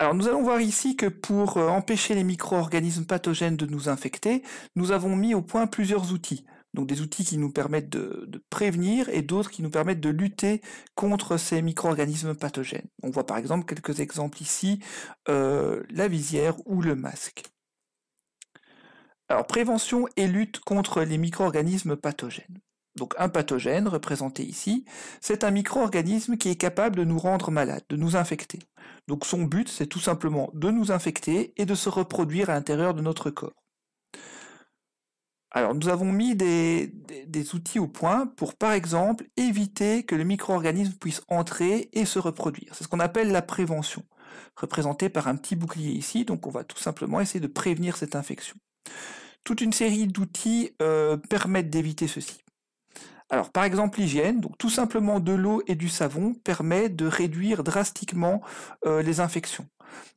Alors nous allons voir ici que pour euh, empêcher les micro-organismes pathogènes de nous infecter, nous avons mis au point plusieurs outils. Donc des outils qui nous permettent de, prévenir et d'autres qui nous permettent de lutter contre ces micro-organismes pathogènes. On voit par exemple quelques exemples ici, euh, la visière ou le masque. Alors prévention et lutte contre les micro-organismes pathogènes. Donc un pathogène, représenté ici, c'est un micro-organisme qui est capable de nous rendre malades, de nous infecter. Donc son but, c'est tout simplement de nous infecter et de se reproduire à l'intérieur de notre corps. Alors nous avons mis des, outils au point pour, par exemple, éviter que le micro-organisme puisse entrer et se reproduire. C'est ce qu'on appelle la prévention, représentée par un petit bouclier ici, donc on va tout simplement essayer de prévenir cette infection. Toute une série d'outils euh, permettent d'éviter ceci. Alors par exemple l'hygiène, donc tout simplement de l'eau et du savon permet de réduire drastiquement euh, les infections.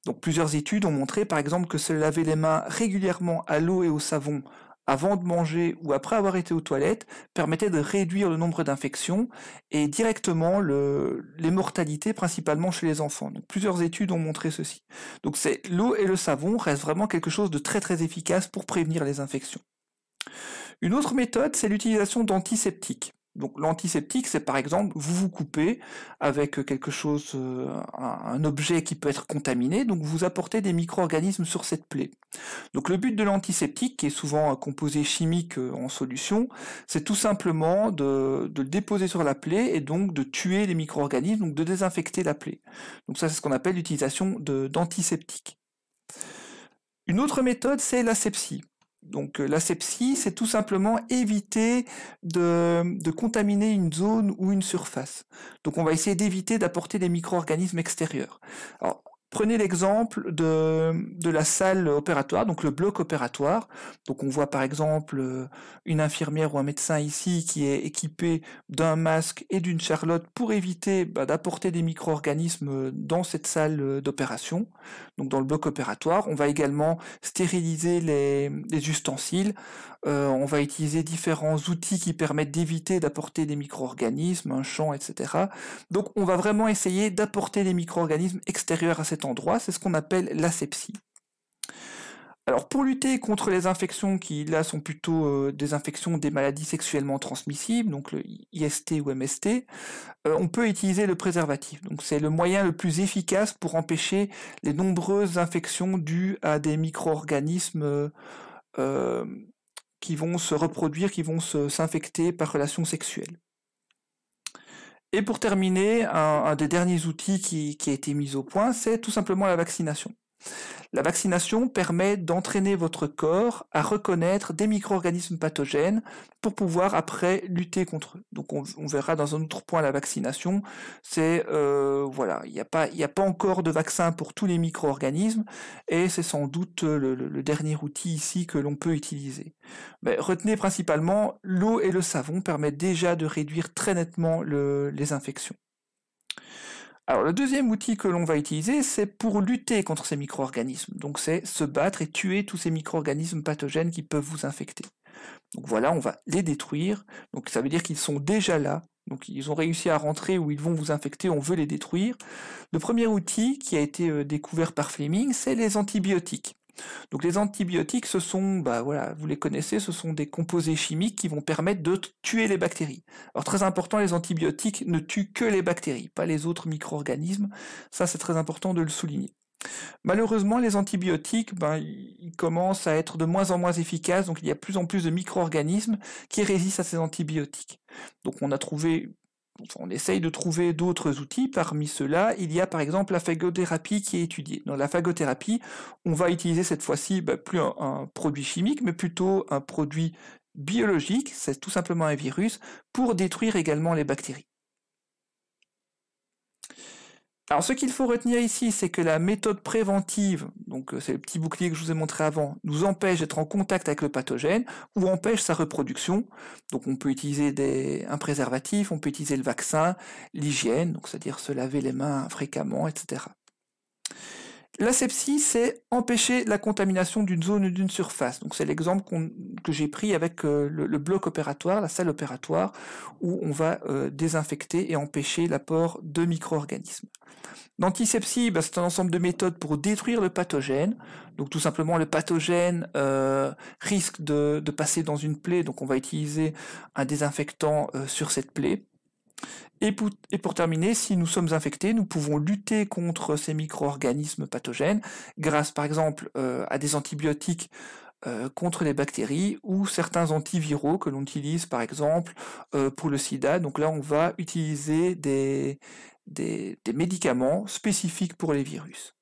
Donc plusieurs études ont montré par exemple que se laver les mains régulièrement à l'eau et au savon avant de manger ou après avoir été aux toilettes permettait de réduire le nombre d'infections et directement le, les mortalités principalement chez les enfants. Donc plusieurs études ont montré ceci. Donc c'est l'eau et le savon restent vraiment quelque chose de très très efficace pour prévenir les infections. Une autre méthode, c'est l'utilisation d'antiseptiques. Donc l'antiseptique, c'est par exemple, vous vous coupez avec quelque chose, euh, un objet qui peut être contaminé, donc vous apportez des micro-organismes sur cette plaie. Donc le but de l'antiseptique, qui est souvent un composé chimique euh, en solution, c'est tout simplement de, le déposer sur la plaie et donc de tuer les micro-organismes, donc de désinfecter la plaie. Donc ça, c'est ce qu'on appelle l'utilisation d'antiseptiques. Une autre méthode, c'est l'asepsie. Donc euh, l'asepsie, c'est tout simplement éviter de, contaminer une zone ou une surface. Donc on va essayer d'éviter d'apporter des micro-organismes extérieurs. Prenez l'exemple de, la salle opératoire, donc le bloc opératoire. Donc on voit par exemple euh, une infirmière ou un médecin ici qui est équipé d'un masque et d'une charlotte pour éviter bah, d'apporter des micro-organismes euh, dans cette salle euh, d'opération. Donc dans le bloc opératoire, on va également stériliser les, ustensiles. on va utiliser différents outils qui permettent d'éviter d'apporter des micro-organismes, un champ, etc. Donc on va vraiment essayer d'apporter des micro-organismes extérieurs à cette endroit, c'est ce qu'on appelle l'asepsie. Alors pour lutter contre les infections qui là sont plutôt euh, des infections des maladies sexuellement transmissibles, donc le IST ou MST, euh, on peut utiliser le préservatif. Donc c'est le moyen le plus efficace pour empêcher les nombreuses infections dues à des micro-organismes euh, qui vont se reproduire, qui vont s'infecter par relation sexuelle. Et pour terminer, un, des derniers outils qui a été mis au point, c'est tout simplement la vaccination. La vaccination permet d'entraîner votre corps à reconnaître des micro-organismes pathogènes pour pouvoir après lutter contre eux. Donc on, verra dans un autre point la vaccination. C'est euh, voilà, il n'y a pas a pas encore de vaccin pour tous les micro-organismes et c'est sans doute le, dernier outil ici que l'on peut utiliser. Mais retenez principalement l'eau et le savon permettent déjà de réduire très nettement les infections. Alors le deuxième outil que l'on va utiliser, c'est pour lutter contre ces micro-organismes. Donc c'est se battre et tuer tous ces micro-organismes pathogènes qui peuvent vous infecter. Donc voilà, on va les détruire. Donc ça veut dire qu'ils sont déjà là. Donc ils ont réussi à rentrer où ils vont vous infecter, on veut les détruire. Le premier outil qui a été euh, découvert par Fleming, c'est les antibiotiques. Donc les antibiotiques, ce sont, bah voilà, vous les connaissez, ce sont des composés chimiques qui vont permettre de tuer les bactéries. Alors très important, les antibiotiques ne tuent que les bactéries, pas les autres micro-organismes. Ça, c'est très important de le souligner. Malheureusement, les antibiotiques, ben, ils commencent à être de moins en moins efficaces, donc il y a de plus en plus de micro-organismes qui résistent à ces antibiotiques. Donc on a trouvé on essaye de trouver d'autres outils. Parmi ceux-là, il y a par exemple la phagothérapie qui est étudiée. Dans la phagothérapie, on va utiliser cette fois-ci bah, plus un, produit chimique, mais plutôt un produit biologique, c'est tout simplement un virus, pour détruire également les bactéries. Alors ce qu'il faut retenir ici, c'est que la méthode préventive, donc euh, c'est le petit bouclier que je vous ai montré avant, nous empêche d'être en contact avec le pathogène ou empêche sa reproduction. Donc on peut utiliser des, un préservatif, on peut utiliser le vaccin, l'hygiène, donc c'est-à-dire se laver les mains fréquemment, etc. L'asepsie, c'est empêcher la contamination d'une zone ou d'une surface. Donc c'est l'exemple que j'ai pris avec euh, le, bloc opératoire, la salle opératoire, où on va euh, désinfecter et empêcher l'apport de micro-organismes. L'antisepsie, bah, c'est un ensemble de méthodes pour détruire le pathogène. Donc tout simplement, le pathogène euh, risque de, passer dans une plaie, donc on va utiliser un désinfectant sur cette plaie. Et pour, terminer, si nous sommes infectés, nous pouvons lutter contre ces micro-organismes pathogènes grâce par exemple euh, à des antibiotiques euh, contre les bactéries ou certains antiviraux que l'on utilise par exemple euh, pour le sida. Donc là, on va utiliser des médicaments spécifiques pour les virus.